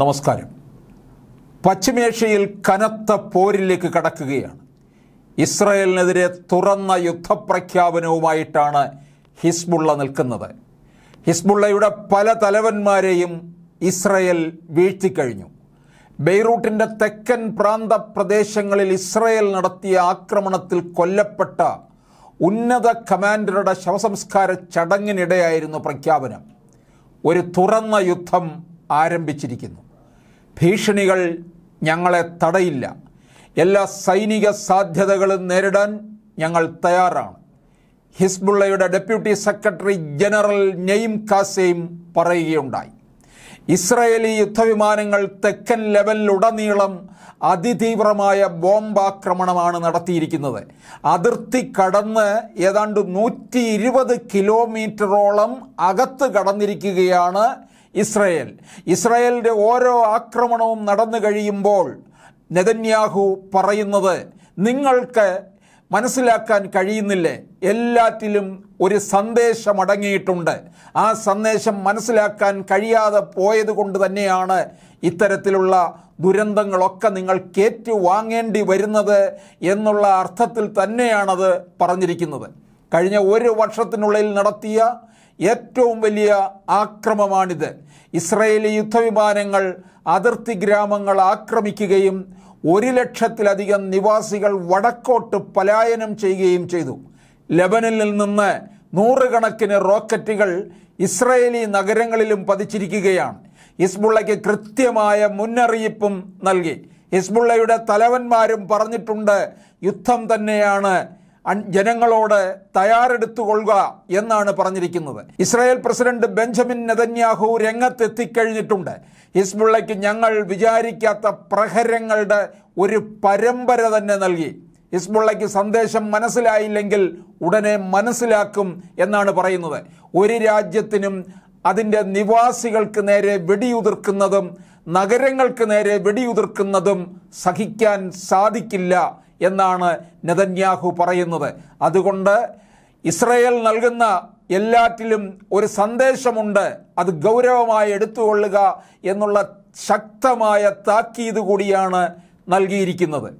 നമസ്കാരം പശ്ചിമേഷ്യയിൽ കനത്ത പോരിലേക്ക് കടക്കുകയാണ് ഇസ്രായേലിനെതിരെ തുറന്ന യുദ്ധപ്രഖ്യാപനവുമായിട്ടാണ് ഹിസ്ബുള്ള നിൽക്കുന്നത് ഹിസ്ബുള്ളയുടെ പല തലവന്മാരെയും ഇസ്രയേൽ വീഴ്ത്തിക്കഴിഞ്ഞു ബെയ്റൂട്ടിൻ്റെ തെക്കൻ പ്രാന്ത പ്രദേശങ്ങളിൽ ഇസ്രയേൽ നടത്തിയ ആക്രമണത്തിൽ കൊല്ലപ്പെട്ട ഉന്നത കമാൻഡറുടെ ശവസംസ്കാര ചടങ്ങിനിടെയായിരുന്നു പ്രഖ്യാപനം ഒരു തുറന്ന യുദ്ധം ആരംഭിച്ചിരിക്കുന്നു ഭീഷണികൾ ഞങ്ങളെ തടയില്ല എല്ലാ സൈനിക സാധ്യതകളും നേരിടാൻ ഞങ്ങൾ തയ്യാറാണ് ഹിസ്ബുള്ളയുടെ ഡെപ്യൂട്ടി സെക്രട്ടറി ജനറൽ നെയിം കാസെയും പറയുകയുണ്ടായി ഇസ്രയേലി യുദ്ധവിമാനങ്ങൾ തെക്കൻ ലെവലിലുടനീളം അതിതീവ്രമായ ബോംബാക്രമണമാണ് നടത്തിയിരിക്കുന്നത് അതിർത്തി കടന്ന് ഏതാണ്ട് നൂറ്റി ഇരുപത് കിലോമീറ്ററോളം അകത്ത് കടന്നിരിക്കുകയാണ് ഇസ്രയേൽ ഇസ്രയേലിൻ്റെ ഓരോ ആക്രമണവും നടന്നു കഴിയുമ്പോൾ നെതന്യാഹു പറയുന്നത് നിങ്ങൾക്ക് മനസ്സിലാക്കാൻ കഴിയുന്നില്ലേ എല്ലാറ്റിലും ഒരു സന്ദേശം അടങ്ങിയിട്ടുണ്ട് ആ സന്ദേശം മനസ്സിലാക്കാൻ കഴിയാതെ പോയത് കൊണ്ട് തന്നെയാണ് ഇത്തരത്തിലുള്ള ദുരന്തങ്ങളൊക്കെ നിങ്ങൾ കേറ്റു വാങ്ങേണ്ടി വരുന്നത് എന്നുള്ള അർത്ഥത്തിൽ തന്നെയാണത് പറഞ്ഞിരിക്കുന്നത് കഴിഞ്ഞ ഒരു വർഷത്തിനുള്ളിൽ നടത്തിയ ഏറ്റവും വലിയ ആക്രമമാണിത് ഇസ്രയേലി യുദ്ധവിമാനങ്ങൾ അതിർത്തി ഗ്രാമങ്ങൾ ആക്രമിക്കുകയും ഒരു ലക്ഷത്തിലധികം നിവാസികൾ വടക്കോട്ട് പലായനം ചെയ്യുകയും ചെയ്തു ലബനിൽ നിന്ന് നൂറുകണക്കിന് റോക്കറ്റുകൾ ഇസ്രയേലി നഗരങ്ങളിലും പതിച്ചിരിക്കുകയാണ് ഹിസ്ബുള്ളയ്ക്ക് കൃത്യമായ മുന്നറിയിപ്പും നൽകി ഹിസ്ബുള്ളയുടെ തലവന്മാരും പറഞ്ഞിട്ടുണ്ട് യുദ്ധം തന്നെയാണ് ജനങ്ങളോട് കൊള്ളുക എന്നാണ് പറഞ്ഞിരിക്കുന്നത് ഇസ്രായേൽ പ്രസിഡന്റ് ബെഞ്ചമിൻ നെതന്യാഹു രംഗത്തെത്തിക്കഴിഞ്ഞിട്ടുണ്ട് ഹിസ്ബുള്ളയ്ക്ക് ഞങ്ങൾ വിചാരിക്കാത്ത പ്രഹരങ്ങളുടെ ഒരു പരമ്പര തന്നെ നൽകി ഹിസ്ബുള്ളയ്ക്ക് സന്ദേശം മനസ്സിലായില്ലെങ്കിൽ ഉടനെ മനസ്സിലാക്കും എന്നാണ് പറയുന്നത് ഒരു രാജ്യത്തിനും അതിൻ്റെ നിവാസികൾക്ക് നേരെ വെടിയുതിർക്കുന്നതും നഗരങ്ങൾക്ക് നേരെ വെടിയുതിർക്കുന്നതും സഹിക്കാൻ സാധിക്കില്ല എന്നാണ് നെതന്യാഹു പറയുന്നത് അതുകൊണ്ട് ഇസ്രയേൽ നൽകുന്ന എല്ലാറ്റിലും ഒരു സന്ദേശമുണ്ട് അത് ഗൗരവമായി എടുത്തുകൊള്ളുക എന്നുള്ള ശക്തമായ താക്കീത് കൂടിയാണ് നൽകിയിരിക്കുന്നത്